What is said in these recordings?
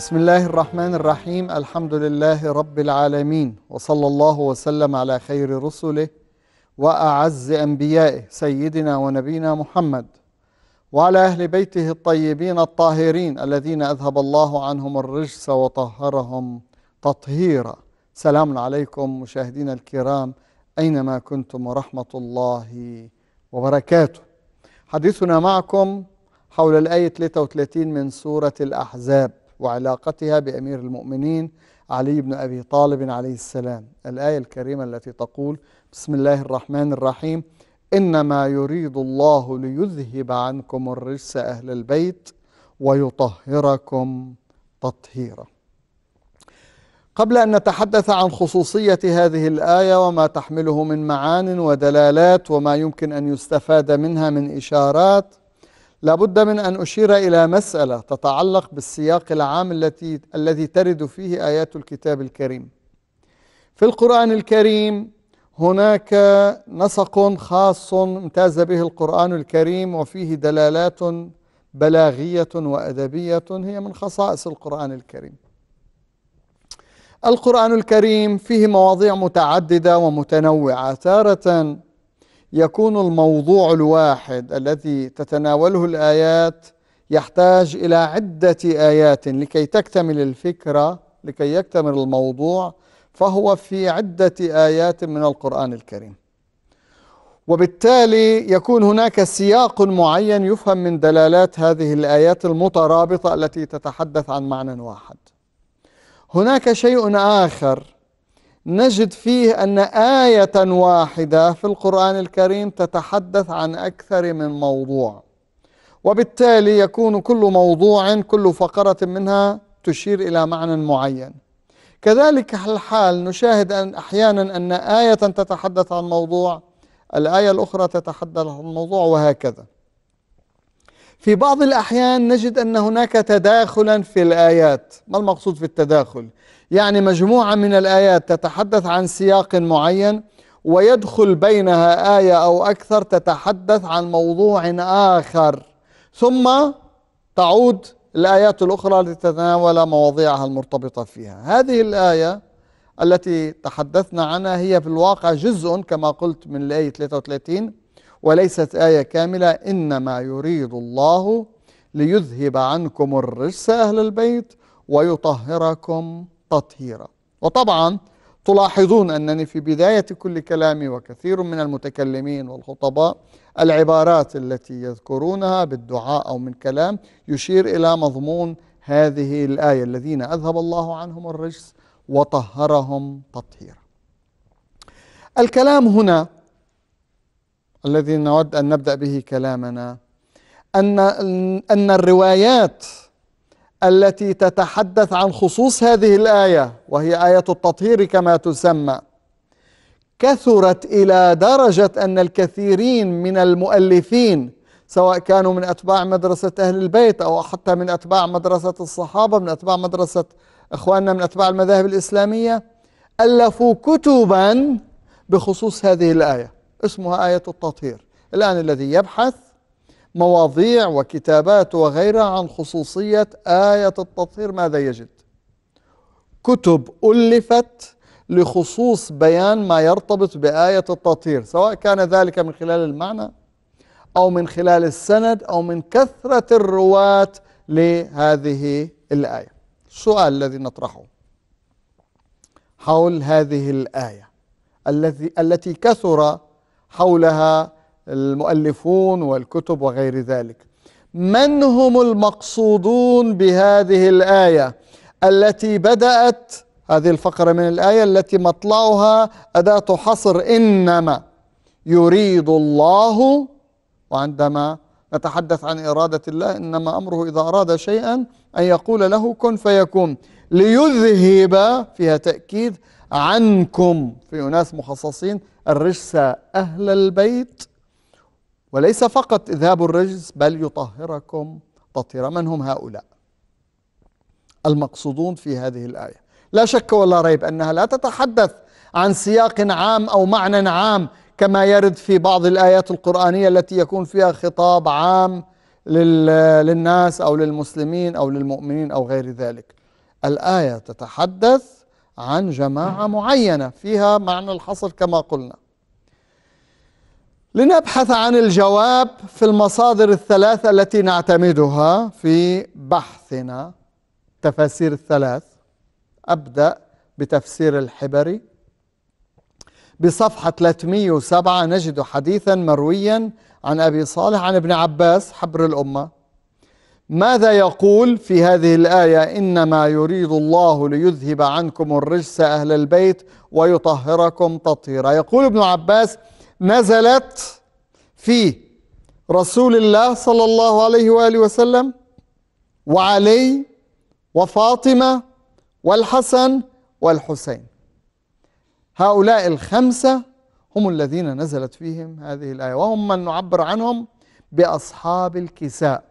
بسم الله الرحمن الرحيم الحمد لله رب العالمين وصلى الله وسلم على خير رسله وأعز أنبيائه سيدنا ونبينا محمد وعلى أهل بيته الطيبين الطاهرين الذين أذهب الله عنهم الرجس وطهرهم تطهيرا سلام عليكم مشاهدينا الكرام أينما كنتم ورحمة الله وبركاته حديثنا معكم حول الآية 33 من سورة الأحزاب وعلاقتها بأمير المؤمنين علي بن أبي طالب عليه السلام الآية الكريمة التي تقول بسم الله الرحمن الرحيم إنما يريد الله ليذهب عنكم الرجس أهل البيت ويطهركم تطهيرا قبل أن نتحدث عن خصوصية هذه الآية وما تحمله من معان ودلالات وما يمكن أن يستفاد منها من إشارات لابد من أن أشير إلى مسألة تتعلق بالسياق العام التي الذي ترد فيه آيات الكتاب الكريم في القرآن الكريم هناك نسق خاص امتاز به القرآن الكريم وفيه دلالات بلاغية وأدبية هي من خصائص القرآن الكريم القرآن الكريم فيه مواضيع متعددة ومتنوعة تارة يكون الموضوع الواحد الذي تتناوله الآيات يحتاج إلى عدة آيات لكي تكتمل الفكرة لكي يكتمل الموضوع فهو في عدة آيات من القرآن الكريم وبالتالي يكون هناك سياق معين يفهم من دلالات هذه الآيات المترابطة التي تتحدث عن معنى واحد هناك شيء آخر نجد فيه أن آية واحدة في القرآن الكريم تتحدث عن أكثر من موضوع وبالتالي يكون كل موضوع كل فقرة منها تشير إلى معنى معين كذلك الحال نشاهد أن أحيانا أن آية تتحدث عن موضوع الآية الأخرى تتحدث عن موضوع وهكذا في بعض الأحيان نجد أن هناك تداخلا في الآيات ما المقصود في التداخل يعني مجموعة من الآيات تتحدث عن سياق معين ويدخل بينها آية أو أكثر تتحدث عن موضوع آخر ثم تعود الآيات الأخرى لتتناول مواضيعها المرتبطة فيها هذه الآية التي تحدثنا عنها هي في الواقع جزء كما قلت من الآية 33 وليست آية كاملة إنما يريد الله ليذهب عنكم الرجس أهل البيت ويطهركم تطهيرا وطبعا تلاحظون أنني في بداية كل كلامي وكثير من المتكلمين والخطباء العبارات التي يذكرونها بالدعاء أو من كلام يشير إلى مضمون هذه الآية الذين أذهب الله عنهم الرجس وطهرهم تطهيرا الكلام هنا الذي نود أن نبدأ به كلامنا أن أن الروايات التي تتحدث عن خصوص هذه الآية وهي آية التطهير كما تسمى كثرت إلى درجة أن الكثيرين من المؤلفين سواء كانوا من أتباع مدرسة أهل البيت أو حتى من أتباع مدرسة الصحابة من أتباع مدرسة أخواننا من أتباع المذاهب الإسلامية ألفوا كتبا بخصوص هذه الآية اسمها آية التطهير الآن الذي يبحث مواضيع وكتابات وغيرها عن خصوصية آية التطهير ماذا يجد كتب ألفت لخصوص بيان ما يرتبط بآية التطهير سواء كان ذلك من خلال المعنى أو من خلال السند أو من كثرة الرواة لهذه الآية السؤال الذي نطرحه حول هذه الآية التي التي كثر حولها المؤلفون والكتب وغير ذلك من هم المقصودون بهذه الآية التي بدأت هذه الفقرة من الآية التي مطلعها أداة حصر إنما يريد الله وعندما نتحدث عن إرادة الله إنما أمره إذا أراد شيئا أن يقول له كن فيكون ليذهب فيها تأكيد عنكم في أناس مخصصين الرجس أهل البيت وليس فقط اذهاب الرجس بل يطهركم تطهيرا من هم هؤلاء المقصودون في هذه الآية لا شك ولا ريب أنها لا تتحدث عن سياق عام أو معنى عام كما يرد في بعض الآيات القرآنية التي يكون فيها خطاب عام للناس أو للمسلمين أو للمؤمنين أو غير ذلك الآية تتحدث عن جماعة معينة فيها معنى الحصر كما قلنا لنبحث عن الجواب في المصادر الثلاثة التي نعتمدها في بحثنا التفاسير الثلاث أبدأ بتفسير الحبري بصفحة 307 نجد حديثا مرويا عن أبي صالح عن ابن عباس حبر الأمة ماذا يقول في هذه الآية إنما يريد الله ليذهب عنكم الرجس أهل البيت ويطهركم تطهيرا يقول ابن عباس نزلت في رسول الله صلى الله عليه وآله وسلم وعلي وفاطمة والحسن والحسين هؤلاء الخمسة هم الذين نزلت فيهم هذه الآية وهم من نعبر عنهم بأصحاب الكساء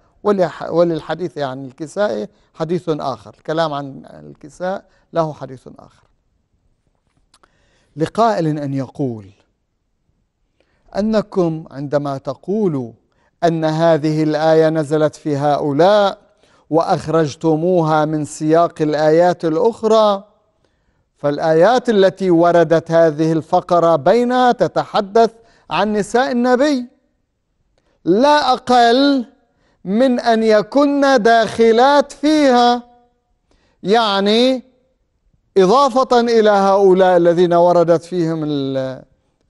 وللحديث عن الكساء حديث آخر الكلام عن الكساء له حديث آخر لقائل أن يقول أنكم عندما تقولوا أن هذه الآية نزلت في هؤلاء وأخرجتموها من سياق الآيات الأخرى فالآيات التي وردت هذه الفقرة بينها تتحدث عن نساء النبي لا أقل من أن يكن داخلات فيها يعني إضافة إلى هؤلاء الذين وردت فيهم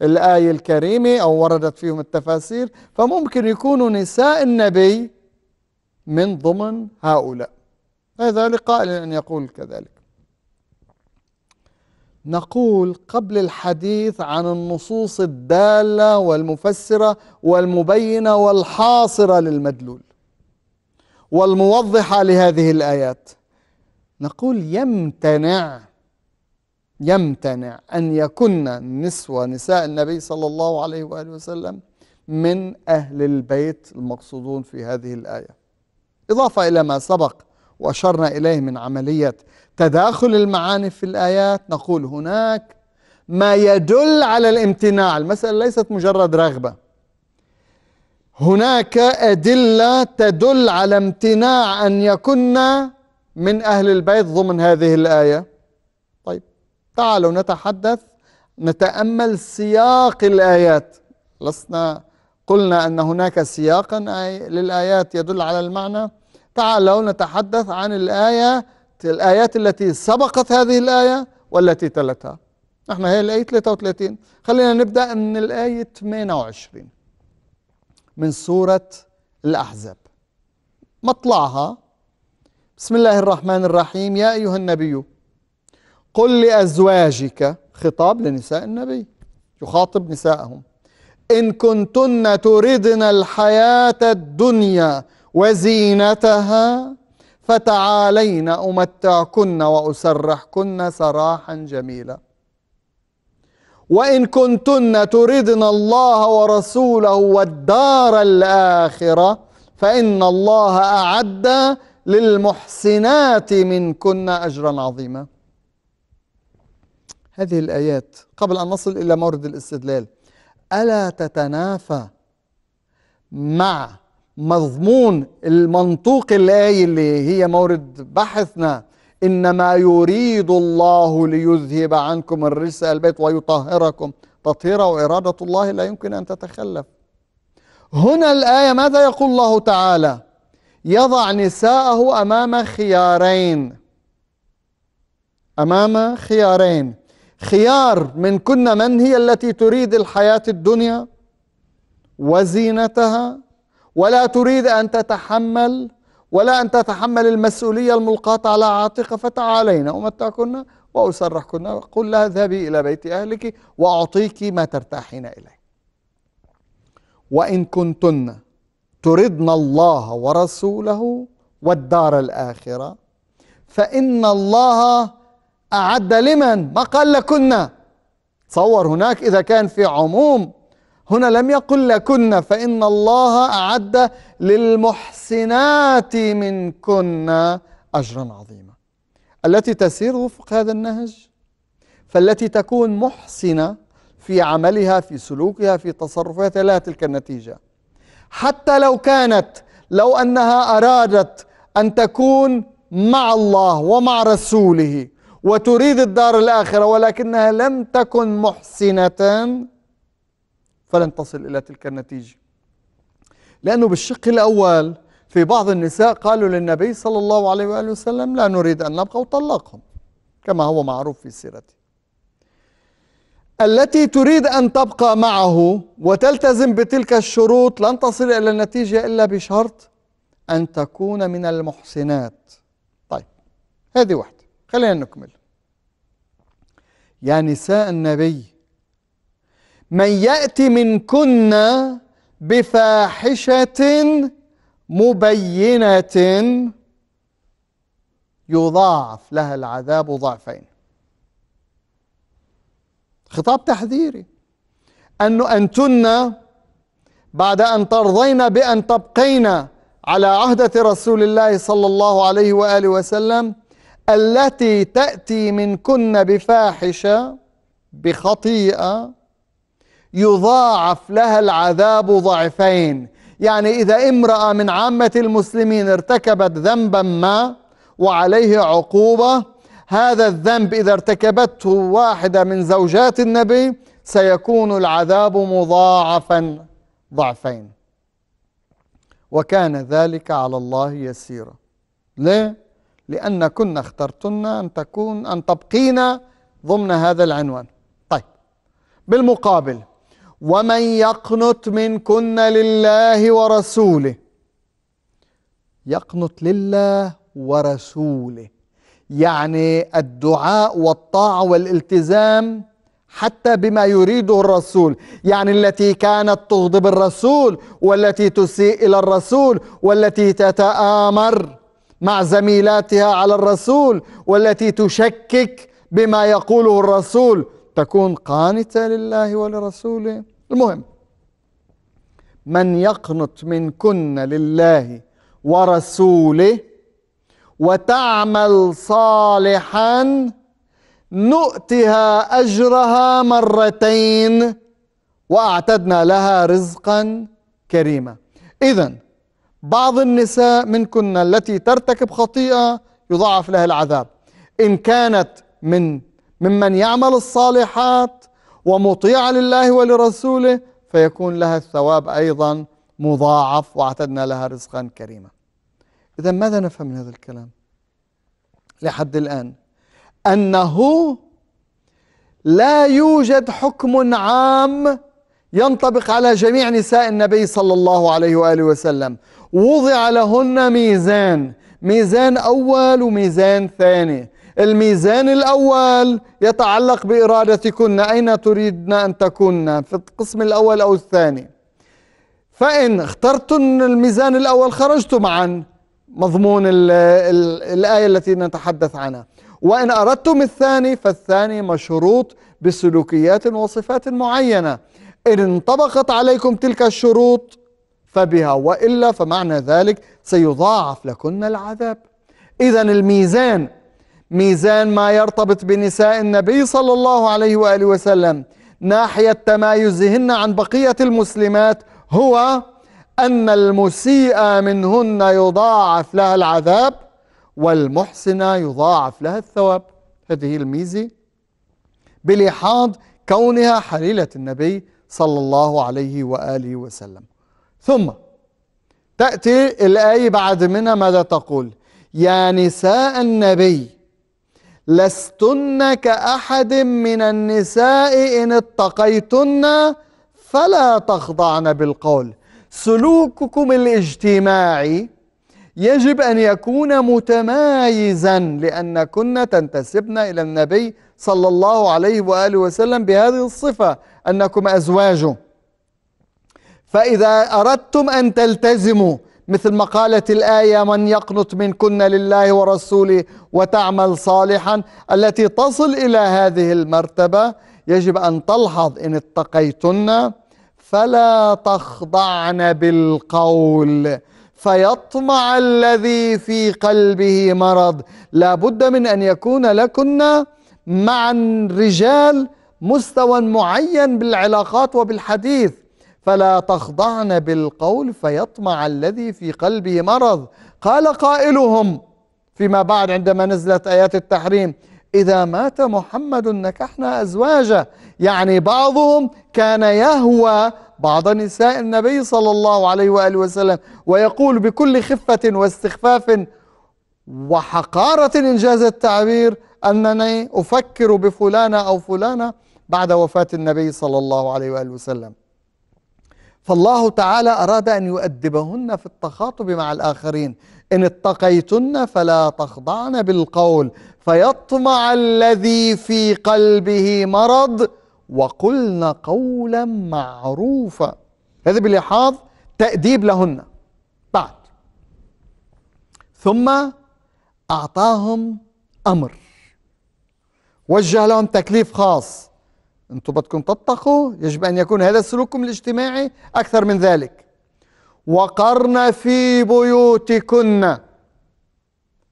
الآية الكريمة أو وردت فيهم التفاسير فممكن يكونوا نساء النبي من ضمن هؤلاء هذا لقائل أن يقول كذلك نقول قبل الحديث عن النصوص الدالة والمفسرة والمبينة والحاصرة للمدلول والموضحة لهذه الآيات نقول يمتنع يمتنع أن يكن نسوة نساء النبي صلى الله عليه وآله وسلم من أهل البيت المقصودون في هذه الآية إضافة إلى ما سبق وأشرنا إليه من عملية تداخل المعاني في الآيات نقول هناك ما يدل على الامتناع المسألة ليست مجرد رغبة هناك أدلة تدل على امتناع أن يكن من أهل البيت ضمن هذه الآية تعالوا نتحدث نتأمل سياق الآيات لسنا قلنا أن هناك سياقا للآيات يدل على المعنى تعالوا نتحدث عن الآية الآيات التي سبقت هذه الآية والتي تلتها نحن هي الآية 33 خلينا نبدأ من الآية 28 من سورة الأحزاب مطلعها بسم الله الرحمن الرحيم يا أيها النبي قل لأزواجك خطاب لنساء النبي يخاطب نساءهم إن كنتن تردن الحياة الدنيا وزينتها فتعالين أمتعكن وأسرحكن سراحا جميلا وإن كنتن تردن الله ورسوله والدار الآخرة فإن الله أعد للمحسنات منكن أجرا عظيما هذه الآيات قبل أن نصل إلى مورد الاستدلال ألا تتنافى مع مضمون المنطوق الآية اللي هي مورد بحثنا إنما يريد الله ليذهب عنكم الرجس البيت ويطهركم تطهيرا وإرادة الله لا يمكن أن تتخلف هنا الآية ماذا يقول الله تعالى يضع نساءه أمام خيارين أمام خيارين خيار من كنا من هي التي تريد الحياة الدنيا وزينتها ولا تريد أن تتحمل ولا أن تتحمل المسؤولية الملقاة على عاتقها فتعالينا أمتعكن وأسرحكن قل لها اذهبي إلى بيت أهلك وأعطيك ما ترتاحين إليه وإن كنتن تردن الله ورسوله والدار الآخرة فإن الله أعد لمن ما قال لكن تصور هناك إذا كان في عموم هنا لم يقل لكن فإن الله أعد للمحسنات منكن أجرا عظيما التي تسير وفق هذا النهج فالتي تكون محسنة في عملها في سلوكها في تصرفاتها لها تلك النتيجة حتى لو كانت لو أنها أرادت أن تكون مع الله ومع رسوله وتريد الدار الآخرة ولكنها لم تكن محسنة فلن تصل إلى تلك النتيجة لأنه بالشق الأول في بعض النساء قالوا للنبي صلى الله عليه وآله وسلم لا نريد أن نبقى وطلقهم كما هو معروف في سيرته التي تريد أن تبقى معه وتلتزم بتلك الشروط لن تصل إلى النتيجة إلا بشرط أن تكون من المحسنات طيب هذه واحدة خلينا نكمل يا نساء النبي من يأتي منكن بفاحشة مبينة يضاعف لها العذاب ضعفين خطاب تحذيري أن أنتن بعد أن ترضين بأن تبقين على عهدة رسول الله صلى الله عليه وآله وسلم التي تأتي منكن بفاحشة بخطيئة يضاعف لها العذاب ضعفين يعني إذا امرأة من عامة المسلمين ارتكبت ذنبا ما وعليه عقوبة هذا الذنب إذا ارتكبته واحدة من زوجات النبي سيكون العذاب مضاعفا ضعفين وكان ذلك على الله يسيرا ليه؟ لأن كنا اخترتن أن تكون أن تبقين ضمن هذا العنوان طيب بالمقابل ومن يقنت منكن لله ورسوله يقنت لله ورسوله يعني الدعاء والطاعة والالتزام حتى بما يريده الرسول يعني التي كانت تغضب الرسول والتي تسيء إلى الرسول والتي تتآمر مع زميلاتها على الرسول والتي تشكك بما يقوله الرسول تكون قانتة لله ولرسوله المهم من يقنط منكن لله ورسوله وتعمل صالحا نؤتها أجرها مرتين وأعتدنا لها رزقا كريما إذا بعض النساء منكن التي ترتكب خطيئة يضاعف لها العذاب إن كانت من ممن يعمل الصالحات ومطيعة لله ولرسوله فيكون لها الثواب أيضا مضاعف واعتدنا لها رزقا كريما إذا ماذا نفهم من هذا الكلام لحد الآن أنه لا يوجد حكم عام ينطبق على جميع نساء النبي صلى الله عليه وآله وسلم وضع لهن ميزان ميزان أول وميزان ثاني الميزان الأول يتعلق بإرادتكن أين تريدن أن تكن في القسم الأول أو الثاني فإن اخترتن الميزان الأول خرجتم عن مضمون الآية التي نتحدث عنها وإن أردتم الثاني فالثاني مشروط بسلوكيات وصفات معينة إن انطبقت عليكم تلك الشروط فبها وإلا فمعنى ذلك سيضاعف لكن العذاب إذا الميزان ميزان ما يرتبط بنساء النبي صلى الله عليه وآله وسلم ناحية تمايزهن عن بقية المسلمات هو أن المسيء منهن يضاعف لها العذاب والمحسن يضاعف لها الثواب هذه الميزة بلحاظ كونها حليلة النبي صلى الله عليه وآله وسلم ثم تأتي الآية بعد منها ماذا تقول يا نساء النبي لستن كأحد من النساء إن اتقيتن فلا تخضعن بالقول سلوككم الاجتماعي يجب أن يكون متمايزا لأنكن تنتسبن إلى النبي صلى الله عليه وآله وسلم بهذه الصفة أنكم أزواجه فإذا أردتم أن تلتزموا مثل ما قالت الآية من يقنط منكن لله ورسوله وتعمل صالحا التي تصل إلى هذه المرتبة يجب أن تلحظ إن اتقيتن فلا تخضعن بالقول فيطمع الذي في قلبه مرض لا بد من أن يكون لكن مع الرجال مستوى معين بالعلاقات وبالحديث فلا تخضعن بالقول فيطمع الذي في قلبه مرض قال قائلهم فيما بعد عندما نزلت آيات التحريم إذا مات محمد نكحنا أزواجه يعني بعضهم كان يهوى بعض نساء النبي صلى الله عليه وآله وسلم ويقول بكل خفة واستخفاف وحقارة إنجاز التعبير أنني أفكر بفلانة أو فلانة بعد وفاة النبي صلى الله عليه وآله وسلم فالله تعالى أراد أن يؤدبهن في التخاطب مع الآخرين إن اتقيتن فلا تخضعن بالقول فيطمع الذي في قلبه مرض وقلن قولا معروفا هذا بلحاظ تأديب لهن بعد ثم أعطاهم أمر وجه لهم تكليف خاص انتم بدكم تتقوا يجب ان يكون هذا سلوككم الاجتماعي اكثر من ذلك وقرن في بيوتكن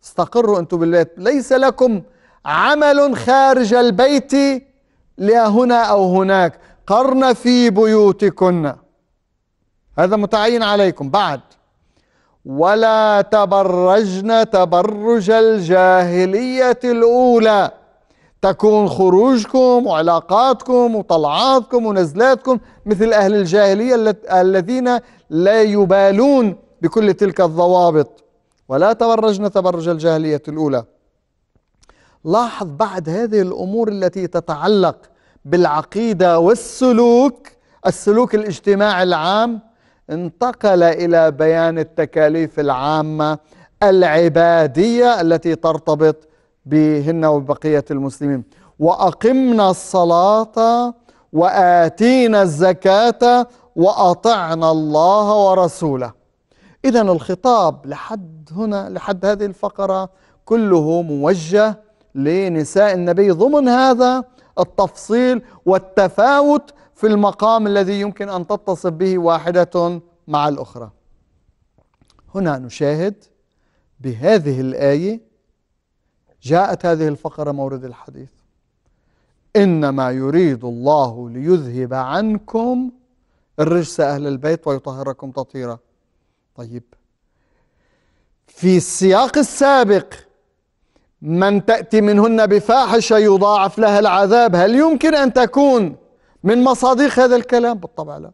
استقروا انتم بالبيت ليس لكم عمل خارج البيت لا هنا او هناك قرن في بيوتكن هذا متعين عليكم بعد ولا تبرجن تبرج الجاهليه الاولى تكون خروجكم وعلاقاتكم وطلعاتكم ونزلاتكم مثل أهل الجاهلية الذين لا يبالون بكل تلك الضوابط ولا تبرجن تبرج الجاهلية الأولى لاحظ بعد هذه الأمور التي تتعلق بالعقيدة والسلوك السلوك الاجتماعي العام انتقل إلى بيان التكاليف العامة العبادية التي ترتبط بهن وبقية المسلمين وأقمنا الصلاة وآتينا الزكاة وأطعنا الله ورسوله إذا الخطاب لحد هنا لحد هذه الفقرة كله موجه لنساء النبي ضمن هذا التفصيل والتفاوت في المقام الذي يمكن أن تتصف به واحدة مع الأخرى هنا نشاهد بهذه الآية جاءت هذه الفقرة مورد الحديث إنما يريد الله ليذهب عنكم الرجس أهل البيت ويطهركم تطهيرا طيب في السياق السابق من تأتي منهن بفاحشة يضاعف لها العذاب هل يمكن أن تكون من مصادق هذا الكلام بالطبع لا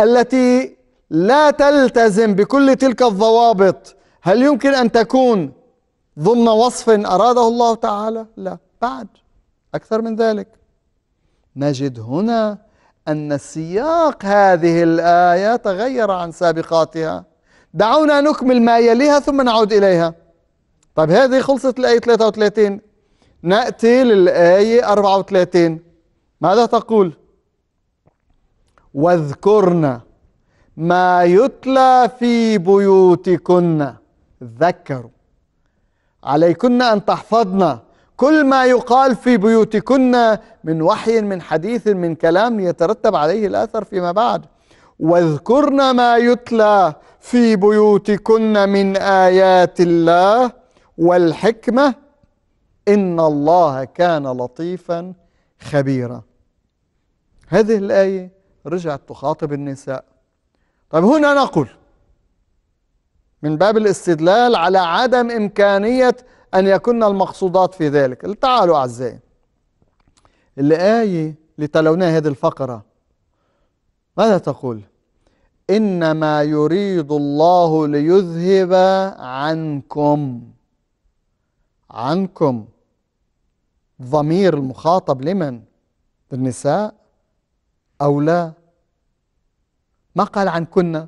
التي لا تلتزم بكل تلك الضوابط هل يمكن أن تكون ضمن وصف أراده الله تعالى لا بعد أكثر من ذلك نجد هنا أن سياق هذه الآية تغير عن سابقاتها دعونا نكمل ما يليها ثم نعود إليها طيب هذه خلصت الآية 33 نأتي للآية 34 ماذا تقول واذكرنا ما يتلى في بيوتكن ذكروا عليكن أن تحفظن كل ما يقال في بيوتكن من وحي من حديث من كلام يترتب عليه الأثر فيما بعد واذكرن ما يتلى في بيوتكن من آيات الله والحكمة إن الله كان لطيفا خبيرا هذه الآية رجعت تخاطب النساء طيب هنا نقول من باب الاستدلال على عدم إمكانية أن يكون المقصودات في ذلك تعالوا أعزائي الآية اللي لتلوناها هذه الفقرة ماذا تقول؟ إنما يريد الله ليذهب عنكم عنكم ضمير المخاطب لمن؟ للنساء أو لا؟ ما قال عنكن؟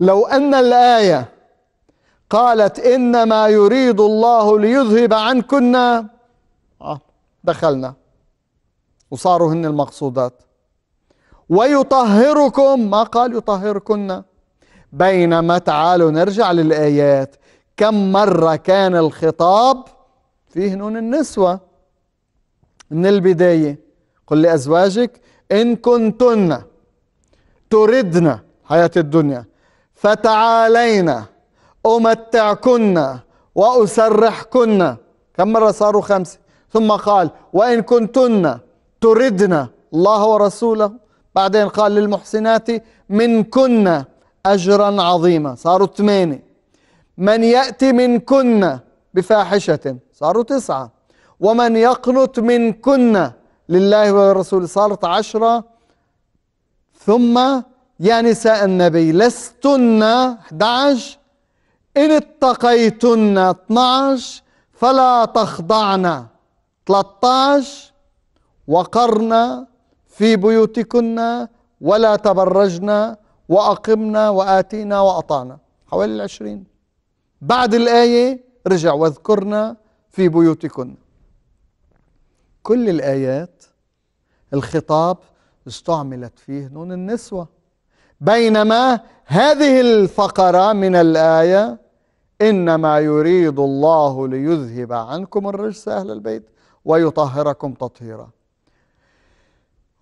لو أن الآية قالت إنما يريد الله ليذهب عنكن آه، دخلنا وصاروا هن المقصودات ويطهركم ما قال يطهركن بينما تعالوا نرجع للآيات كم مرة كان الخطاب فيه نون النسوة من البداية قل لأزواجك إن كنتن تردن حياة الدنيا فتعالينا أمتعكن وأسرحكن كم مرة صاروا خمسة ثم قال وإن كنتن تردن الله ورسوله بعدين قال للمحسنات منكن أجرا عظيما صاروا ثمانية من يأتي منكن بفاحشة صاروا تسعة ومن يقنط منكن لله ورسوله صارت عشرة ثم يا نساء النبي لستن 11 إن اتقيتن 12 فلا تخضعن 13 وقرن في بيوتكن ولا تبرجن وأقمنا وآتينا وأطعنا حوالي العشرين بعد الآية رجع واذكرنا في بيوتكن كل الآيات الخطاب استعملت فيه نون النسوة بينما هذه الفقرة من الآية إنما يريد الله ليذهب عنكم الرجس أهل البيت ويطهركم تطهيرا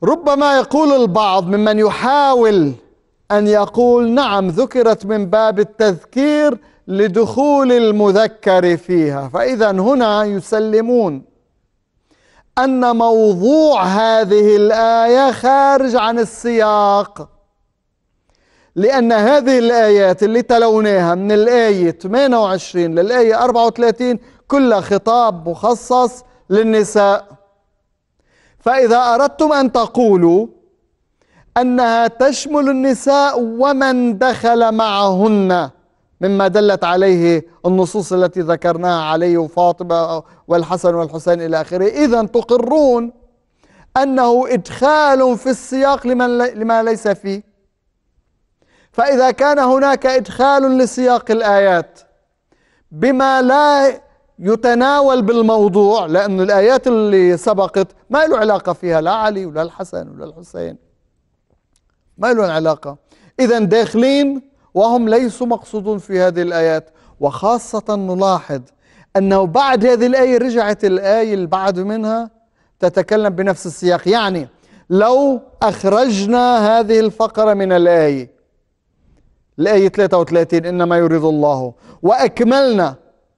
ربما يقول البعض ممن يحاول أن يقول نعم ذكرت من باب التذكير لدخول المذكر فيها فإذا هنا يسلمون أن موضوع هذه الآية خارج عن السياق لأن هذه الآيات اللي تلوناها من الآية 28 للآية 34 كلها خطاب مخصص للنساء فإذا أردتم أن تقولوا أنها تشمل النساء ومن دخل معهن مما دلت عليه النصوص التي ذكرناها علي وفاطمة والحسن والحسين إلى آخره إذا تقرون أنه إدخال في السياق لما ليس فيه فإذا كان هناك إدخال لسياق الآيات بما لا يتناول بالموضوع لأن الآيات اللي سبقت ما له علاقة فيها لا علي ولا الحسن ولا الحسين ما لهم علاقة إذا داخلين وهم ليسوا مقصودون في هذه الآيات وخاصة نلاحظ أنه بعد هذه الآية رجعت الآية اللي بعد منها تتكلم بنفس السياق يعني لو أخرجنا هذه الفقرة من الآية الآية 33 إنما يريد الله وأكملنا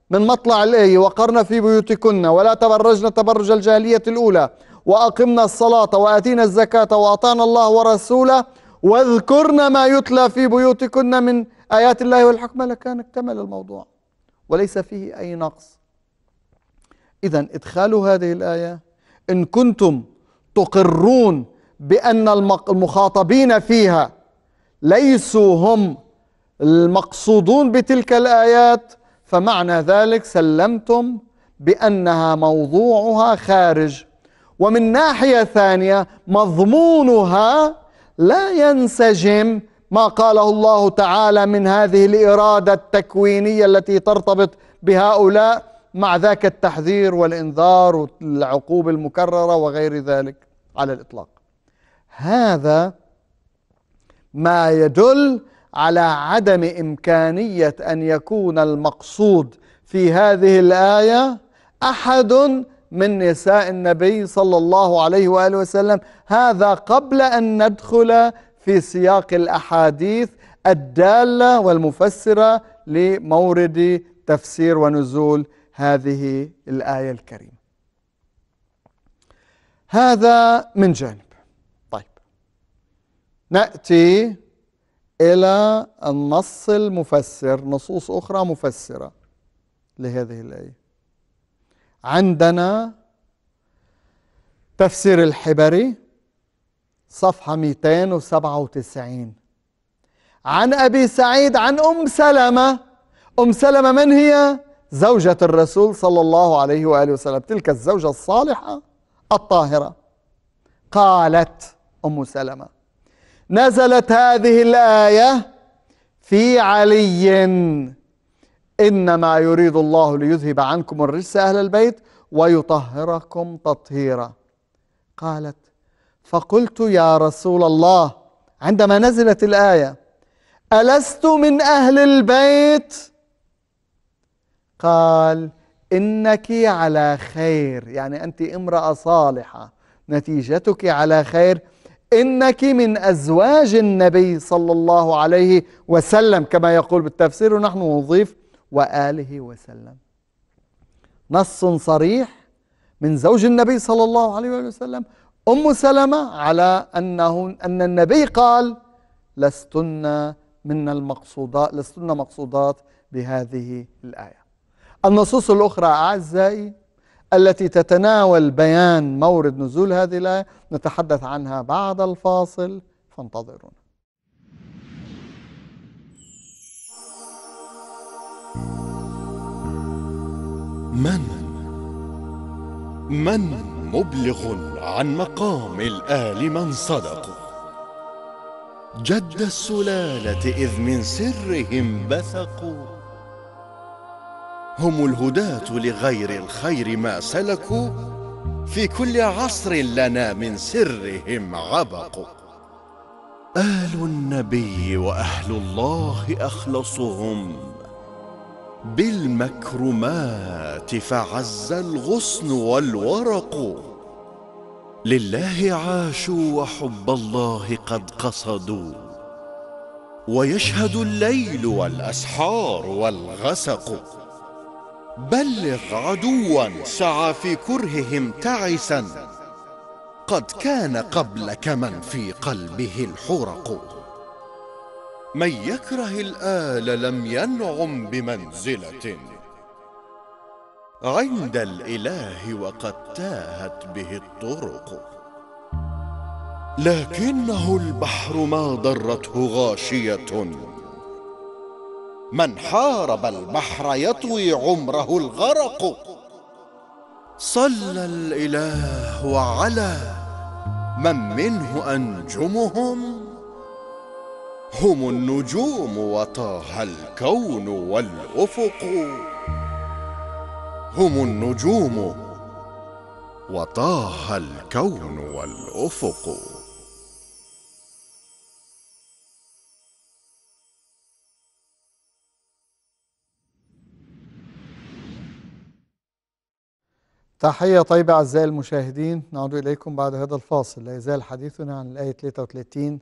من مطلع الآية وقرنا في بيوتكن ولا تبرجن تبرج الجاهلية الأولى وأقمنا الصلاة وآتينا الزكاة وأطعنا الله ورسوله واذكرن ما يتلى في بيوتكن من آيات الله والحكمة لكان اكتمل الموضوع وليس فيه أي نقص إذا إدخال هذه الآية إن كنتم تقرون بأن المخاطبين فيها ليسوا هم المقصودون بتلك الآيات فمعنى ذلك سلمتم بأنها موضوعها خارج ومن ناحية ثانية مضمونها لا ينسجم ما قاله الله تعالى من هذه الإرادة التكوينية التي ترتبط بهؤلاء مع ذاك التحذير والإنذار والعقوبة المكررة وغير ذلك على الإطلاق هذا ما يدل على عدم إمكانية أن يكون المقصود في هذه الآية أحد من نساء النبي صلى الله عليه وآله وسلم هذا قبل أن ندخل في سياق الأحاديث الدالة والمفسرة لمورد تفسير ونزول هذه الآية الكريمة هذا من جانب طيب نأتي إلى النص المفسر نصوص أخرى مفسرة لهذه الآية عندنا تفسير الحبري صفحة 297 عن أبي سعيد عن أم سلمة أم سلمة من هي؟ زوجة الرسول صلى الله عليه وآله وسلم تلك الزوجة الصالحة الطاهرة قالت أم سلمة نزلت هذه الآية في علي إنما يريد الله ليذهب عنكم الرجس أهل البيت ويطهركم تطهيرا قالت فقلت يا رسول الله عندما نزلت الآية ألست من أهل البيت قال إنك على خير يعني أنت امرأة صالحة نتيجتك على خير إنك من أزواج النبي صلى الله عليه وسلم كما يقول بالتفسير ونحن نضيف وآله وسلم نص صريح من زوج النبي صلى الله عليه وسلم أم سلمة على أنه أن النبي قال لستن من المقصودات لستن مقصودات بهذه الآية النصوص الأخرى أعزائي التي تتناول بيان مورد نزول هذه الآية نتحدث عنها بعد الفاصل فانتظرونا من من مبلغ عن مقام الآل من صدقوا جد السلالة إذ من سرهم بثقوا هم الهداة لغير الخير ما سلكوا في كل عصر لنا من سرهم عبق آل النبي وأهل الله أخلصهم بالمكرمات فعز الغصن والورق لله عاشوا وحب الله قد قصدوا ويشهد الليل والأسحار والغسق بلغ عدوا سعى في كرههم تعسا قد كان قبلك من في قلبه الحرق من يكره الآل لم ينعم بمنزلة عند الإله وقد تاهت به الطرق لكنه البحر ما ضرته غاشية من حارب البحر يطوي عمره الغرق صلى الاله على من منه انجمهم هم النجوم وطه الكون والافق هم النجوم وطه الكون والافق تحية طيبة أعزائي المشاهدين نعود إليكم بعد هذا الفاصل لا يزال حديثنا عن الآية 33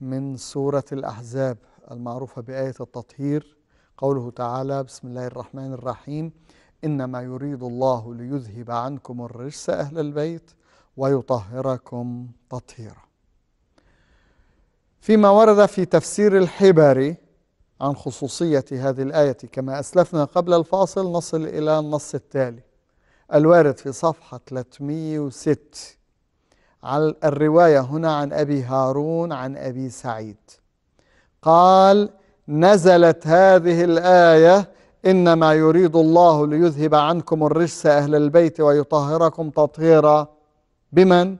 من سورة الأحزاب المعروفة بآية التطهير قوله تعالى بسم الله الرحمن الرحيم إنما يريد الله ليذهب عنكم الرجس أهل البيت ويطهركم تطهيرا فيما ورد في تفسير الحبري عن خصوصية هذه الآية كما أسلفنا قبل الفاصل نصل إلى النص التالي الوارد في صفحة 306 على الرواية هنا عن أبي هارون عن أبي سعيد قال نزلت هذه الآية إنما يريد الله ليذهب عنكم الرجس أهل البيت ويطهركم تطهيرا بمن؟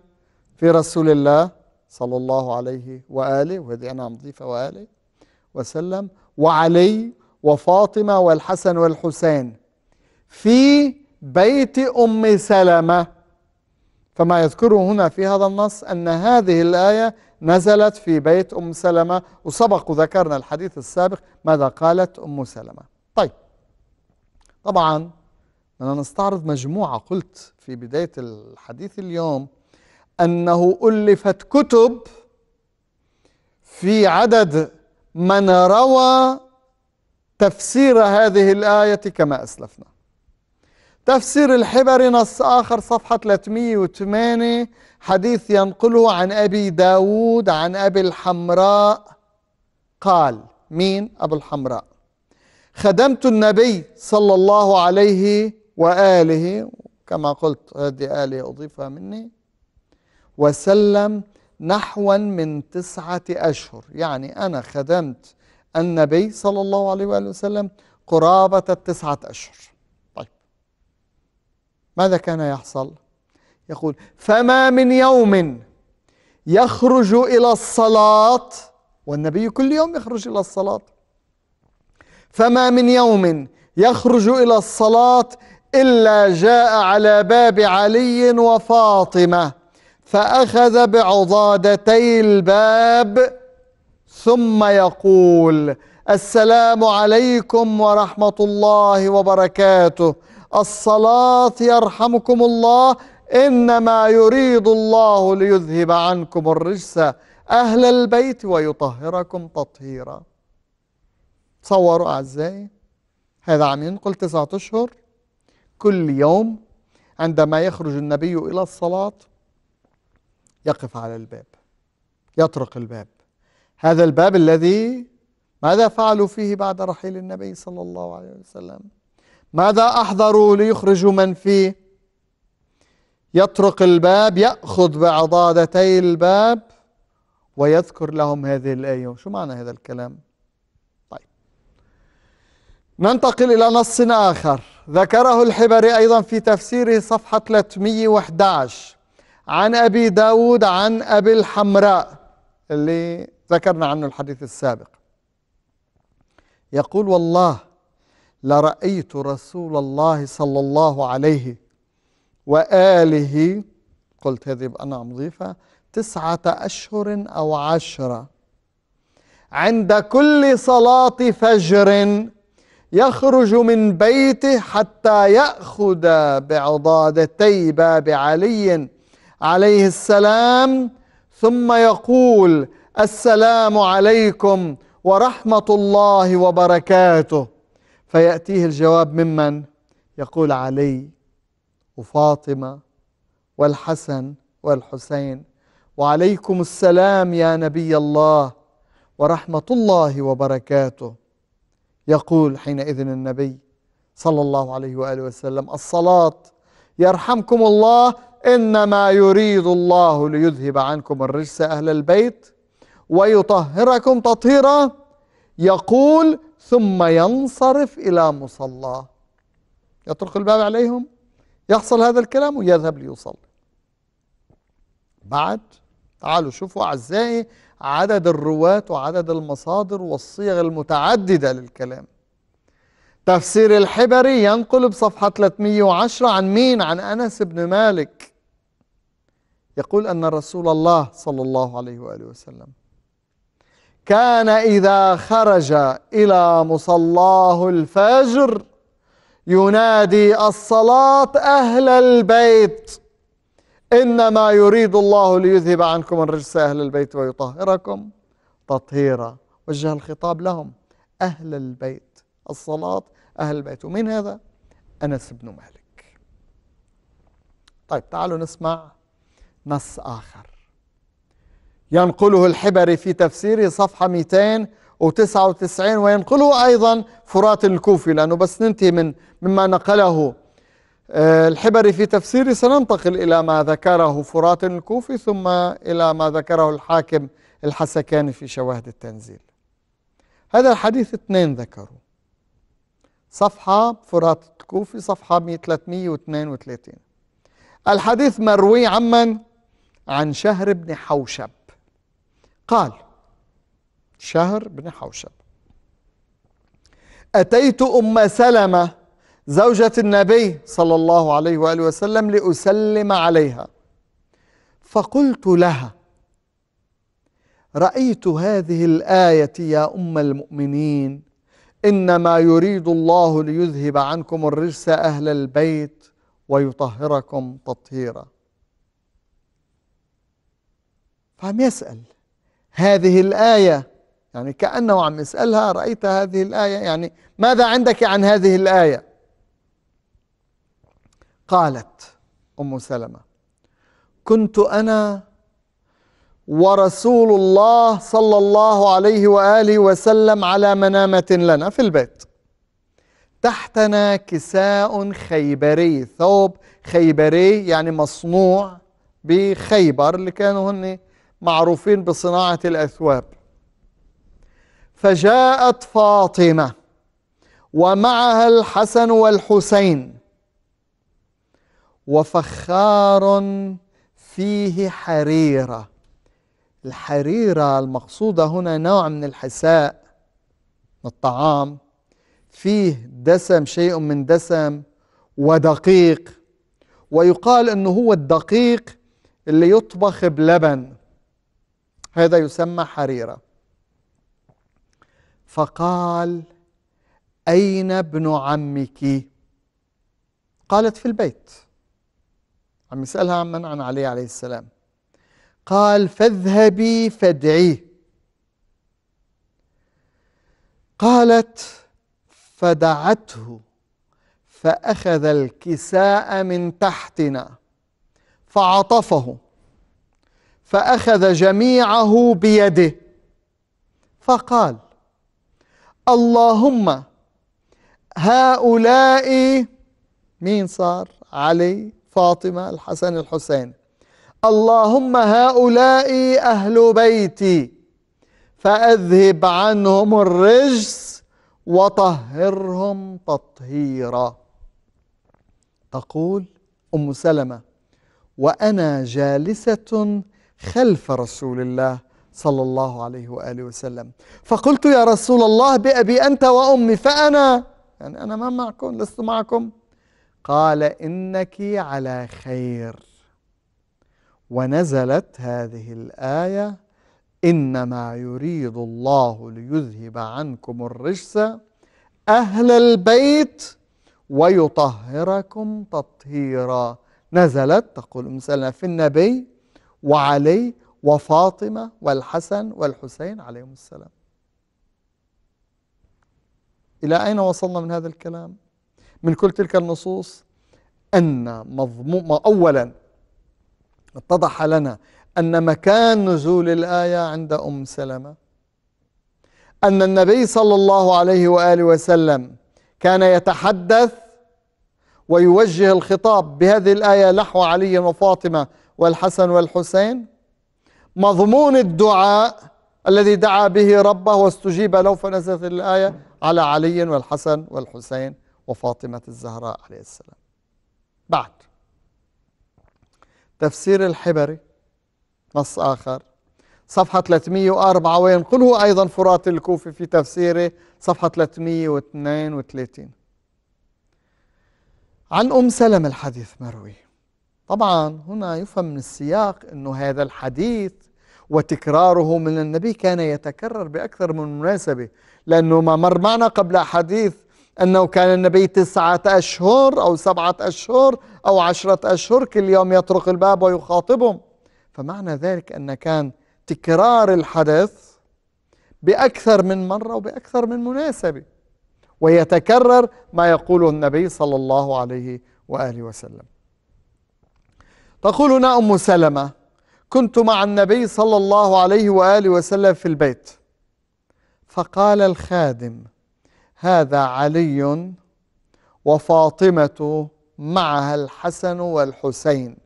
في رسول الله صلى الله عليه وآله وهذه أنا مضيفة وآله وسلم وعلي وفاطمة والحسن والحسين في بيت أم سلمة فما يذكره هنا في هذا النص أن هذه الآية نزلت في بيت أم سلمة وسبق وذكرنا الحديث السابق ماذا قالت أم سلمة طيب طبعا أنا نستعرض مجموعة قلت في بداية الحديث اليوم أنه ألفت كتب في عدد من روى تفسير هذه الآية كما أسلفنا تفسير الحبر نص آخر صفحة 308 حديث ينقله عن أبي داود عن أبي الحمراء قال مين أبو الحمراء خدمت النبي صلى الله عليه وآله كما قلت هذه آلة أضيفها مني وسلم نحوا من تسعة أشهر يعني أنا خدمت النبي صلى الله عليه وآله وسلم قرابة التسعة أشهر ماذا كان يحصل يقول فما من يوم يخرج إلى الصلاة والنبي كل يوم يخرج إلى الصلاة فما من يوم يخرج إلى الصلاة إلا جاء على باب علي وفاطمة فأخذ بعضادتي الباب ثم يقول السلام عليكم ورحمة الله وبركاته الصلاة يرحمكم الله إنما يريد الله ليذهب عنكم الرجس أهل البيت ويطهركم تطهيرا تصوروا أعزائي هذا عم ينقل تسعة أشهر كل يوم عندما يخرج النبي إلى الصلاة يقف على الباب يطرق الباب هذا الباب الذي ماذا فعلوا فيه بعد رحيل النبي صلى الله عليه وسلم ماذا أحضروا ليخرجوا من فيه يطرق الباب يأخذ بعضادتي الباب ويذكر لهم هذه الآية شو معنى هذا الكلام طيب ننتقل إلى نص آخر ذكره الحبري أيضا في تفسيره صفحة 311 عن أبي داود عن أبي الحمراء اللي ذكرنا عنه الحديث السابق يقول والله لرأيت رسول الله صلى الله عليه وآله قلت هذه أنا مضيفة تسعة أشهر أو عشرة عند كل صلاة فجر يخرج من بيته حتى يأخذ بعضادتي باب علي عليه السلام ثم يقول السلام عليكم ورحمة الله وبركاته فيأتيه الجواب ممن يقول علي وفاطمة والحسن والحسين وعليكم السلام يا نبي الله ورحمة الله وبركاته يقول حينئذ النبي صلى الله عليه وآله وسلم الصلاة يرحمكم الله إنما يريد الله ليذهب عنكم الرجس أهل البيت ويطهركم تطهيرا يقول ثم ينصرف إلى مصلى يطرق الباب عليهم يحصل هذا الكلام ويذهب ليصلي بعد تعالوا شوفوا أعزائي عدد الرواة وعدد المصادر والصيغ المتعددة للكلام تفسير الحبري ينقل بصفحة 310 عن مين؟ عن أنس بن مالك يقول أن رسول الله صلى الله عليه وآله وسلم كان إذا خرج إلى مصلاه الفجر ينادي الصلاة أهل البيت إنما يريد الله ليذهب عنكم الرجس أهل البيت ويطهركم تطهيرا وجه الخطاب لهم أهل البيت الصلاة أهل البيت ومين هذا؟ أنس بن مالك طيب تعالوا نسمع نص آخر ينقله الحبري في تفسيره صفحة 299 وينقله أيضا فرات الكوفي لأنه بس ننتهي من مما نقله آه، الحبري في تفسيره سننتقل إلى ما ذكره فرات الكوفي ثم إلى ما ذكره الحاكم الحسكاني في شواهد التنزيل هذا الحديث اثنين ذكروا صفحة فرات الكوفي صفحة 332 الحديث مروي عمن عن شهر بن حوشب قال شهر بن حوشب أتيت أم سلمة زوجة النبي صلى الله عليه وآله وسلم لأسلم عليها فقلت لها رأيت هذه الآية يا أم المؤمنين إنما يريد الله ليذهب عنكم الرجس أهل البيت ويطهركم تطهيرا فعم يسأل هذه الآية يعني كأنه عم يسألها رأيت هذه الآية يعني ماذا عندك عن هذه الآية قالت أم سلمة كنت أنا ورسول الله صلى الله عليه وآله وسلم على منامة لنا في البيت تحتنا كساء خيبري ثوب خيبري يعني مصنوع بخيبر اللي كانوا هن معروفين بصناعة الأثواب فجاءت فاطمة ومعها الحسن والحسين وفخار فيه حريرة الحريرة المقصودة هنا نوع من الحساء من الطعام فيه دسم شيء من دسم ودقيق ويقال انه هو الدقيق اللي يطبخ بلبن هذا يسمى حريرة فقال أين ابن عمك قالت في البيت عم يسألها عن من عن علي عليه السلام قال فاذهبي فادعيه قالت فدعته فأخذ الكساء من تحتنا فعطفه فأخذ جميعه بيده فقال اللهم هؤلاء مين صار علي فاطمة الحسن الحسين اللهم هؤلاء أهل بيتي فأذهب عنهم الرجس وطهرهم تطهيرا تقول أم سلمة وأنا جالسة خلف رسول الله صلى الله عليه وآله وسلم فقلت يا رسول الله بأبي أنت وأمي فأنا يعني أنا ما معكم لست معكم قال إنك على خير ونزلت هذه الآية إنما يريد الله ليذهب عنكم الرجس أهل البيت ويطهركم تطهيرا نزلت تقول أم سلمة في النبي وعلي وفاطمة والحسن والحسين عليهم السلام إلى أين وصلنا من هذا الكلام؟ من كل تلك النصوص أن مضموم أولا اتضح لنا أن مكان نزول الآية عند أم سلمة أن النبي صلى الله عليه وآله وسلم كان يتحدث ويوجه الخطاب بهذه الآية نحو علي وفاطمة والحسن والحسين مضمون الدعاء الذي دعا به ربه واستجيب له فنزلت الآية على علي والحسن والحسين وفاطمة الزهراء عليه السلام بعد تفسير الحبري نص آخر صفحة 304 وينقله أيضا فرات الكوفي في تفسيره صفحة 332 عن أم سلم الحديث مروي طبعا هنا يفهم من السياق أنه هذا الحديث وتكراره من النبي كان يتكرر بأكثر من مناسبة لأنه ما مر معنا قبل حديث أنه كان النبي تسعة أشهر أو سبعة أشهر أو عشرة أشهر كل يوم يطرق الباب ويخاطبهم فمعنى ذلك أن كان تكرار الحدث بأكثر من مرة وبأكثر من مناسبة ويتكرر ما يقوله النبي صلى الله عليه وآله وسلم تقول هنا أم سلمة كنت مع النبي صلى الله عليه وآله وسلم في البيت فقال الخادم هذا علي وفاطمة معها الحسن والحسين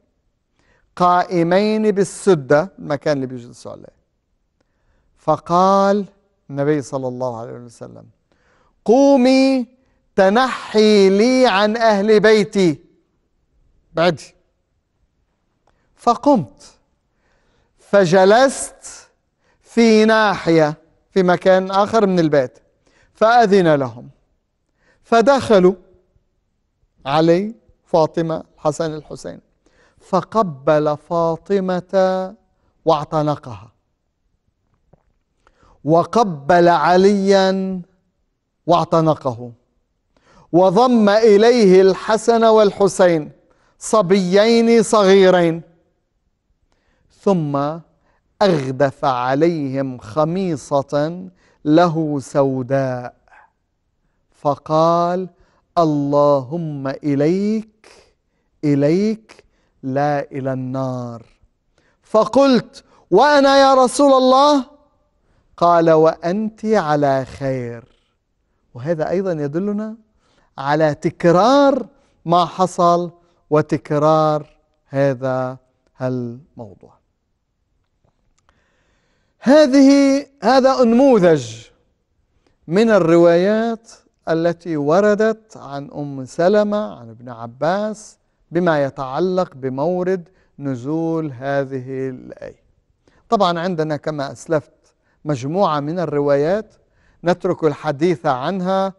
قائمين بالسدة المكان اللي بيجلسوا عليه فقال النبي صلى الله عليه وسلم قومي تنحي لي عن أهل بيتي بعدي فقمت فجلست في ناحية في مكان آخر من البيت فأذن لهم فدخلوا علي فاطمة الحسن الحسين فقبل فاطمة واعتنقها وقبل عليا واعتنقه وضم إليه الحسن والحسين صبيين صغيرين ثم أغدف عليهم خميصة له سوداء فقال اللهم إليك إليك لا إلى النار فقلت وأنا يا رسول الله قال وأنت على خير وهذا أيضا يدلنا على تكرار ما حصل وتكرار هذا الموضوع هذه هذا انموذج من الروايات التي وردت عن أم سلمة عن ابن عباس بما يتعلق بمورد نزول هذه الآية طبعا عندنا كما أسلفت مجموعة من الروايات نترك الحديث عنها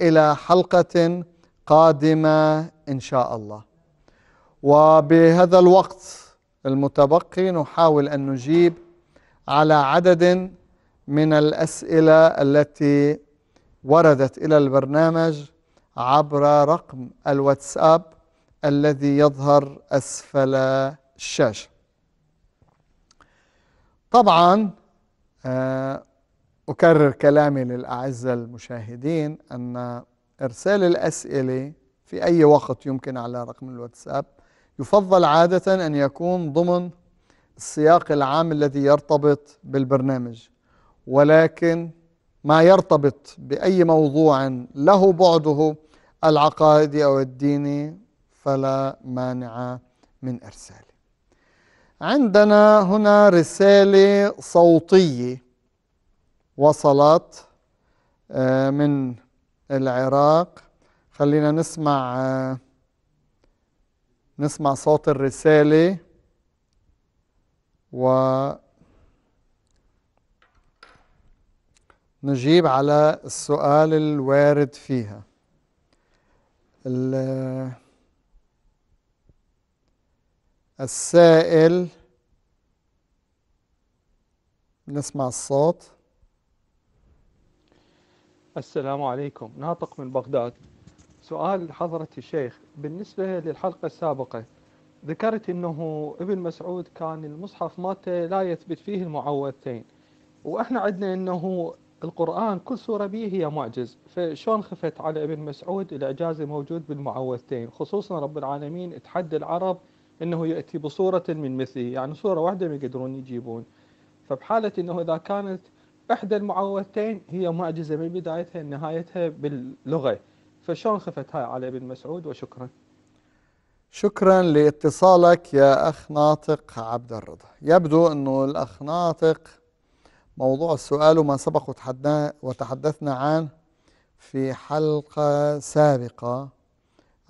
إلى حلقة قادمة إن شاء الله وبهذا الوقت المتبقي نحاول أن نجيب على عدد من الأسئلة التي وردت إلى البرنامج عبر رقم الواتساب الذي يظهر أسفل الشاشة طبعا آه، أكرر كلامي للأعزة المشاهدين أن إرسال الأسئلة في أي وقت يمكن على رقم الواتساب يفضل عادة أن يكون ضمن السياق العام الذي يرتبط بالبرنامج ولكن ما يرتبط بأي موضوع له بعده العقائدي أو الديني فلا مانع من إرساله عندنا هنا رسالة صوتية وصلت آه، من العراق خلينا نسمع آه، نسمع صوت الرسالة و نجيب على السؤال الوارد فيها السائل نسمع الصوت السلام عليكم ناطق من بغداد سؤال حضرة الشيخ بالنسبة للحلقة السابقة ذكرت أنه ابن مسعود كان المصحف مالته لا يثبت فيه المعوذتين وإحنا عندنا أنه القرآن كل سورة به هي معجز فشون خفت على ابن مسعود الإعجاز الموجود بالمعوذتين خصوصا رب العالمين تحدى العرب أنه يأتي بصورة من مثله يعني صورة واحدة ما يقدرون يجيبون فبحالة أنه إذا كانت إحدى المعوذتين هي معجزة من بدايتها لنهايتها باللغة فشون خفت هاي على ابن مسعود وشكرا شكرا لاتصالك يا أخ ناطق عبد الرضا يبدو أنه الأخ ناطق موضوع السؤال وما سبق وتحدثنا عنه في حلقة سابقة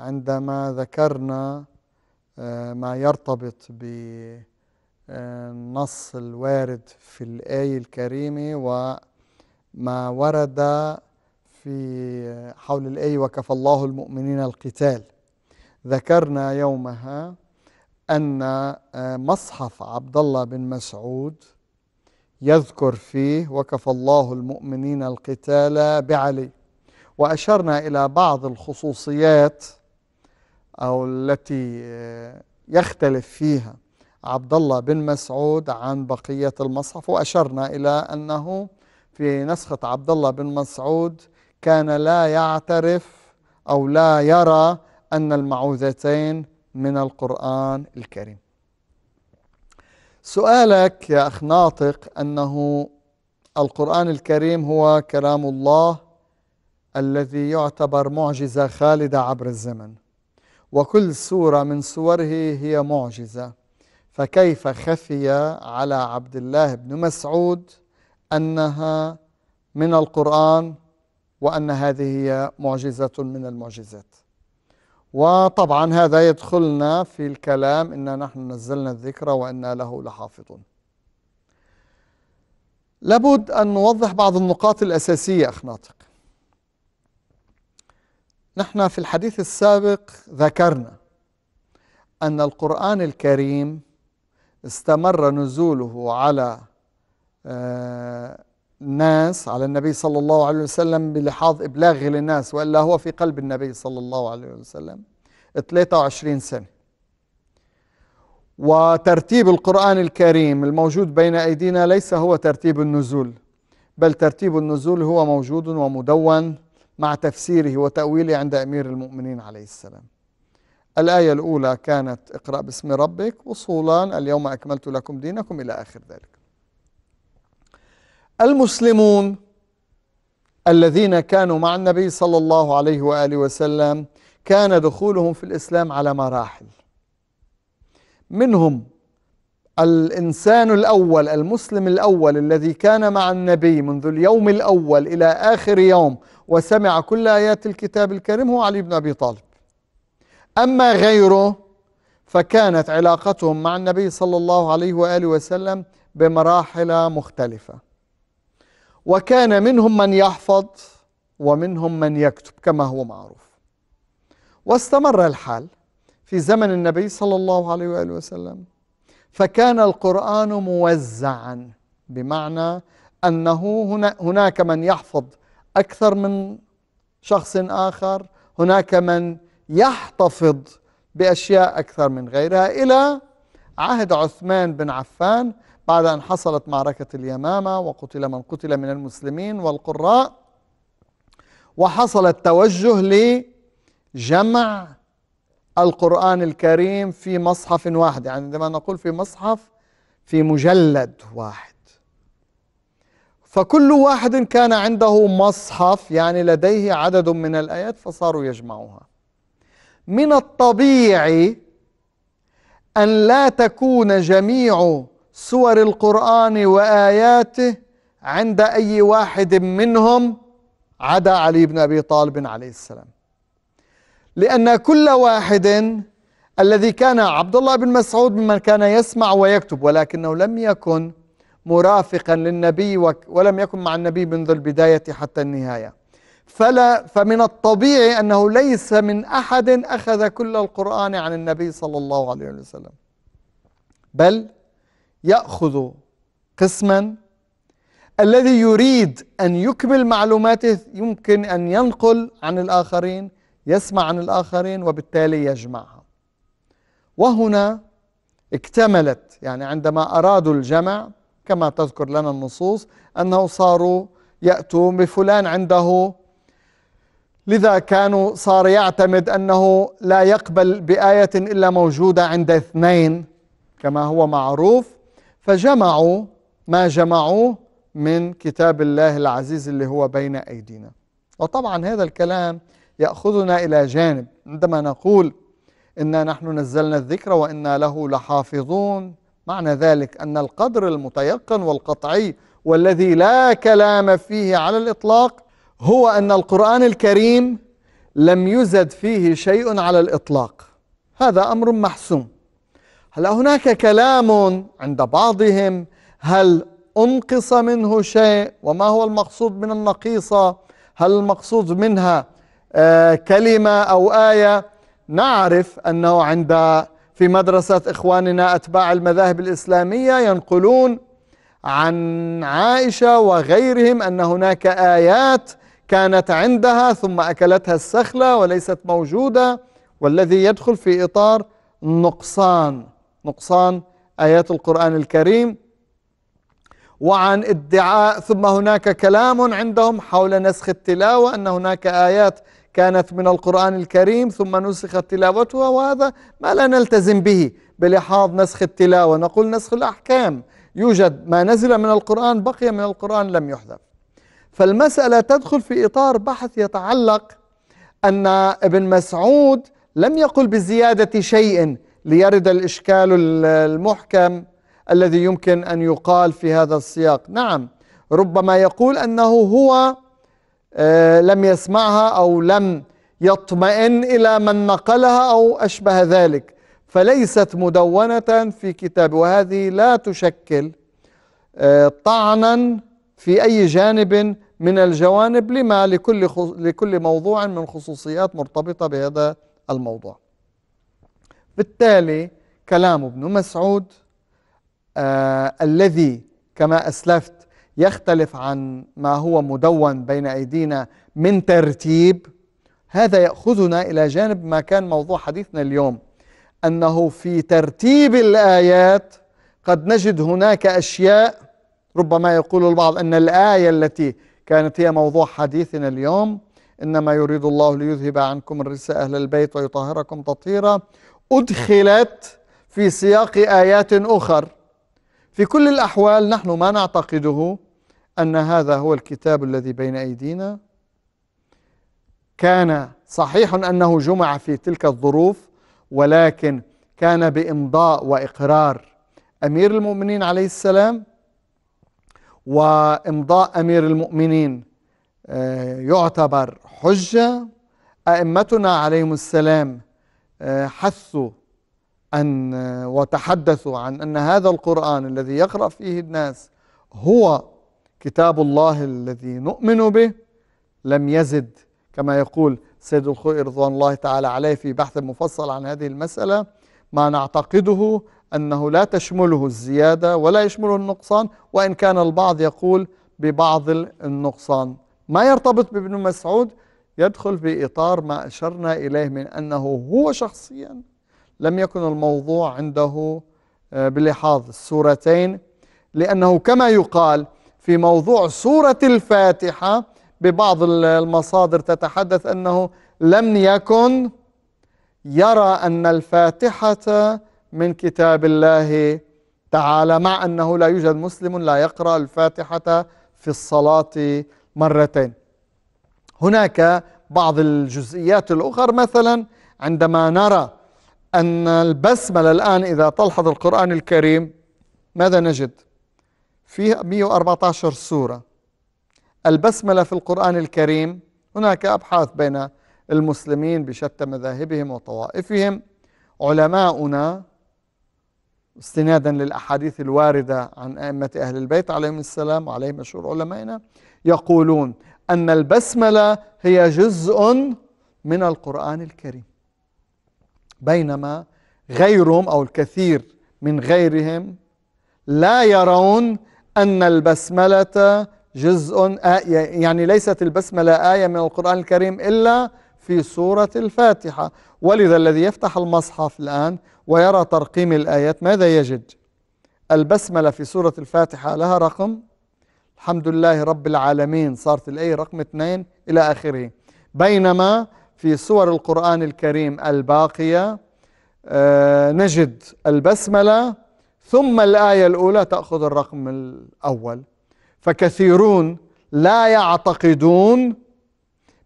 عندما ذكرنا آه، ما يرتبط بالنص آه، الوارد في الآية الكريمة وما ورد في آه، حول الآية وكفى الله المؤمنين القتال ذكرنا يومها أن آه، مصحف عبد الله بن مسعود يذكر فيه وكفى الله المؤمنين القتال بعلي وأشرنا إلى بعض الخصوصيات أو التي آه، يختلف فيها عبد الله بن مسعود عن بقية المصحف وأشرنا إلى أنه في نسخة عبد الله بن مسعود كان لا يعترف أو لا يرى أن المعوذتين من القرآن الكريم سؤالك يا أخ ناطق أنه القرآن الكريم هو كلام الله الذي يعتبر معجزة خالدة عبر الزمن وكل سورة من سوره هي معجزة فكيف خفي على عبد الله بن مسعود أنها من القرآن وأن هذه هي معجزة من المعجزات وطبعا هذا يدخلنا في الكلام إنا نحن نزلنا الذكر وإنا له لحافظون لابد أن نوضح بعض النقاط الأساسية أخ ناطق نحن في الحديث السابق ذكرنا أن القرآن الكريم استمر نزوله على آه، الناس على النبي صلى الله عليه وسلم بلحاظ إبلاغه للناس وإلا هو في قلب النبي صلى الله عليه وسلم 23 سنة وترتيب القرآن الكريم الموجود بين أيدينا ليس هو ترتيب النزول بل ترتيب النزول هو موجود ومدون مع تفسيره وتأويله عند أمير المؤمنين عليه السلام الآية الأولى كانت اقرأ باسم ربك وصولا اليوم أكملت لكم دينكم إلى آخر ذلك المسلمون الذين كانوا مع النبي صلى الله عليه وآله وسلم كان دخولهم في الإسلام على مراحل منهم الإنسان الأول المسلم الأول الذي كان مع النبي منذ اليوم الأول إلى آخر يوم وسمع كل آيات الكتاب الكريم هو علي بن أبي طالب أما غيره فكانت علاقتهم مع النبي صلى الله عليه وآله وسلم بمراحل مختلفة وكان منهم من يحفظ ومنهم من يكتب كما هو معروف واستمر الحال في زمن النبي صلى الله عليه وآله وسلم فكان القرآن موزعا بمعنى أنه هناك من يحفظ أكثر من شخص آخر هناك من يحتفظ بأشياء أكثر من غيرها إلى عهد عثمان بن عفان بعد أن حصلت معركة اليمامة وقتل من قتل من المسلمين والقراء وحصل التوجه لجمع القرآن الكريم في مصحف واحد يعني عندما نقول في مصحف في مجلد واحد فكل واحد كان عنده مصحف يعني لديه عدد من الآيات فصاروا يجمعوها من الطبيعي أن لا تكون جميع سور القرآن وآياته عند أي واحد منهم عدا علي بن أبي طالب عليه السلام لأن كل واحد الذي كان عبد الله بن مسعود ممن كان يسمع ويكتب ولكنه لم يكن مرافقا للنبي ولم يكن مع النبي منذ البداية حتى النهاية فلا فمن الطبيعي أنه ليس من أحد أخذ كل القرآن عن النبي صلى الله عليه وسلم بل يأخذ قسما الذي يريد أن يكمل معلوماته يمكن أن ينقل عن الآخرين يسمع عن الآخرين وبالتالي يجمعها وهنا اكتملت يعني عندما أرادوا الجمع كما تذكر لنا النصوص أنه صاروا يأتوا بفلان عنده لذا كانوا صار يعتمد أنه لا يقبل بآية إلا موجودة عند اثنين كما هو معروف فجمعوا ما جمعوه من كتاب الله العزيز اللي هو بين أيدينا وطبعا هذا الكلام يأخذنا إلى جانب عندما نقول إنا نحن نزلنا الذكر وإنا له لحافظون معنى ذلك أن القدر المتيقن والقطعي والذي لا كلام فيه على الإطلاق هو أن القرآن الكريم لم يزد فيه شيء على الإطلاق هذا أمر محسوم هلا هناك كلام عند بعضهم هل أنقص منه شيء وما هو المقصود من النقيصة هل المقصود منها آه، كلمة أو آية نعرف أنه عند في مدرسة إخواننا أتباع المذاهب الإسلامية ينقلون عن عائشة وغيرهم أن هناك آيات كانت عندها ثم أكلتها السخلة وليست موجودة والذي يدخل في إطار نقصان نقصان آيات القرآن الكريم وعن ادعاء ثم هناك كلام عندهم حول نسخ التلاوة أن هناك آيات كانت من القرآن الكريم ثم نسخت تلاوتها وهذا ما لا نلتزم به بلحاظ نسخ التلاوة نقول نسخ الأحكام يوجد ما نزل من القرآن بقي من القرآن لم يحذف فالمسألة تدخل في إطار بحث يتعلق أن ابن مسعود لم يقل بزيادة شيء ليرد الإشكال المحكم الذي يمكن أن يقال في هذا السياق نعم ربما يقول أنه هو آه، لم يسمعها أو لم يطمئن إلى من نقلها أو أشبه ذلك فليست مدونة في كتاب وهذه لا تشكل آه، طعنا في أي جانب من الجوانب لما لكل, لكل موضوع من خصوصيات مرتبطة بهذا الموضوع بالتالي كلام ابن مسعود آه الذي كما أسلفت يختلف عن ما هو مدون بين أيدينا من ترتيب هذا يأخذنا إلى جانب ما كان موضوع حديثنا اليوم أنه في ترتيب الآيات قد نجد هناك أشياء ربما يقول البعض أن الآية التي كانت هي موضوع حديثنا اليوم إنما يريد الله ليذهب عنكم الرساء أهل البيت ويطهركم تطهيرا أدخلت في سياق آيات أخر في كل الأحوال نحن ما نعتقده أن هذا هو الكتاب الذي بين أيدينا كان صحيح أنه جمع في تلك الظروف ولكن كان بإمضاء وإقرار أمير المؤمنين عليه السلام وإمضاء أمير المؤمنين آه، يعتبر حجة أئمتنا عليهم السلام حثوا أن وتحدثوا عن أن هذا القرآن الذي يقرأ فيه الناس هو كتاب الله الذي نؤمن به لم يزد كما يقول سيد الخوئي رضوان الله تعالى عليه في بحث مفصل عن هذه المسألة ما نعتقده أنه لا تشمله الزيادة ولا يشمله النقصان وإن كان البعض يقول ببعض النقصان ما يرتبط بابن مسعود يدخل في إطار ما أشرنا إليه من أنه هو شخصيا لم يكن الموضوع عنده آه، بلحاظ السورتين لأنه كما يقال في موضوع سورة الفاتحة ببعض المصادر تتحدث أنه لم يكن يرى أن الفاتحة من كتاب الله تعالى مع أنه لا يوجد مسلم لا يقرأ الفاتحة في الصلاة مرتين هناك بعض الجزئيات الأخرى مثلا عندما نرى أن البسملة الآن إذا تلحظ القرآن الكريم ماذا نجد؟ فيه 114 سورة البسملة في القرآن الكريم هناك أبحاث بين المسلمين بشتى مذاهبهم وطوائفهم علماؤنا استنادا للأحاديث الواردة عن أئمة أهل البيت عليهم السلام وعليهم مشهور علمائنا يقولون أن البسملة هي جزء من القرآن الكريم بينما غيرهم أو الكثير من غيرهم لا يرون أن البسملة جزء آية يعني ليست البسملة آية من القرآن الكريم إلا في سورة الفاتحة ولذا الذي يفتح المصحف الآن ويرى ترقيم الآيات ماذا يجد؟ البسملة في سورة الفاتحة لها رقم الحمد لله رب العالمين صارت الايه رقم اثنين الى اخره بينما في سور القرآن الكريم الباقية آه، نجد البسملة ثم الآية الأولى تأخذ الرقم الأول فكثيرون لا يعتقدون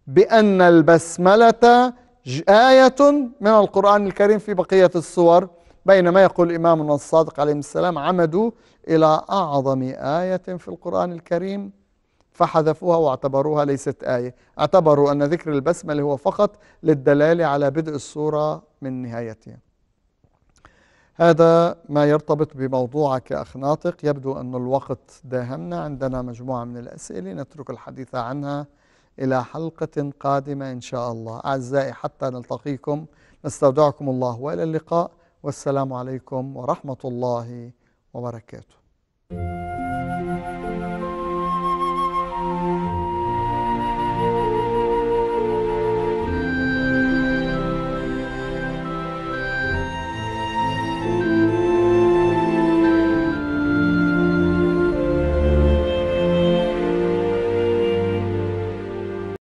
بأن البسملة آية من القرآن الكريم في بقية السور بينما يقول الإمام الصادق عليه السلام عمدوا إلى أعظم آية في القرآن الكريم فحذفوها واعتبروها ليست آية اعتبروا أن ذكر البسملة هو فقط للدلالة على بدء السورة من نهايتها هذا ما يرتبط بموضوعك يا أخ ناطق يبدو أن الوقت داهمنا عندنا مجموعة من الأسئلة نترك الحديث عنها إلى حلقة قادمة إن شاء الله أعزائي حتى نلتقيكم نستودعكم الله وإلى اللقاء والسلام عليكم ورحمة الله Omar Aketo.